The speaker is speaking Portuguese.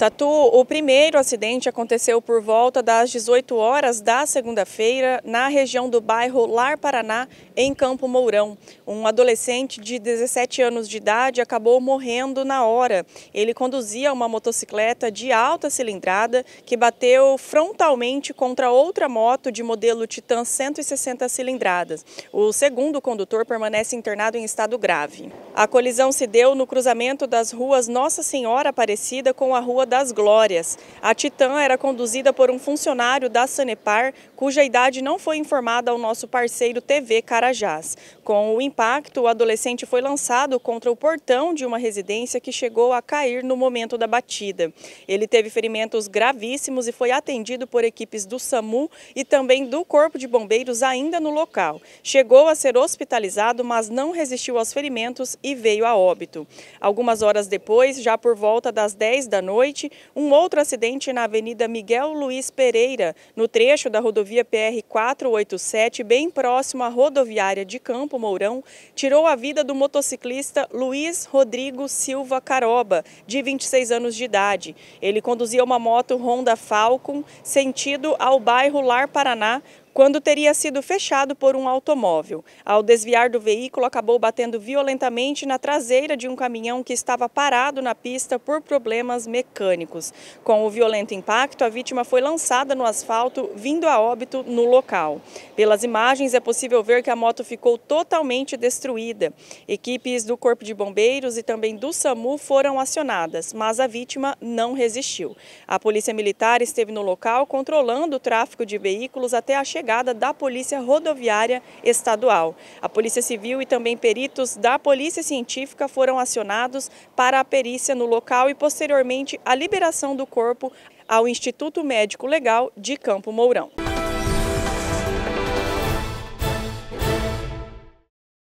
Tatu, o primeiro acidente aconteceu por volta das 18 horas da segunda-feira na região do bairro Lar Paraná, em Campo Mourão. Um adolescente de 17 anos de idade acabou morrendo na hora. Ele conduzia uma motocicleta de alta cilindrada que bateu frontalmente contra outra moto de modelo Titan 160 cilindradas. O segundo condutor permanece internado em estado grave. A colisão se deu no cruzamento das ruas Nossa Senhora Aparecida com a rua das Glórias. A Titã era conduzida por um funcionário da Sanepar, cuja idade não foi informada ao nosso parceiro TV Carajás. Com o impacto, o adolescente foi lançado contra o portão de uma residência que chegou a cair no momento da batida. Ele teve ferimentos gravíssimos e foi atendido por equipes do SAMU e também do Corpo de Bombeiros ainda no local. Chegou a ser hospitalizado, mas não resistiu aos ferimentos e veio a óbito. Algumas horas depois, já por volta das 10 da noite, um outro acidente na Avenida Miguel Luiz Pereira, no trecho da rodovia PR 487, bem próximo à rodoviária de Campo Mourão, tirou a vida do motociclista Luiz Rodrigo Silva Caroba, de 26 anos de idade. Ele conduzia uma moto Honda Falcon sentido ao bairro Lar Paraná, quando teria sido fechado por um automóvel. Ao desviar do veículo, acabou batendo violentamente na traseira de um caminhão que estava parado na pista por problemas mecânicos. Com o violento impacto, a vítima foi lançada no asfalto, vindo a óbito no local. Pelas imagens, é possível ver que a moto ficou totalmente destruída. Equipes do Corpo de Bombeiros e também do SAMU foram acionadas, mas a vítima não resistiu. A Polícia Militar esteve no local controlando o tráfego de veículos até a chegada chegada da Polícia Rodoviária Estadual. A Polícia Civil e também peritos da Polícia Científica foram acionados para a perícia no local e, posteriormente, a liberação do corpo ao Instituto Médico Legal de Campo Mourão.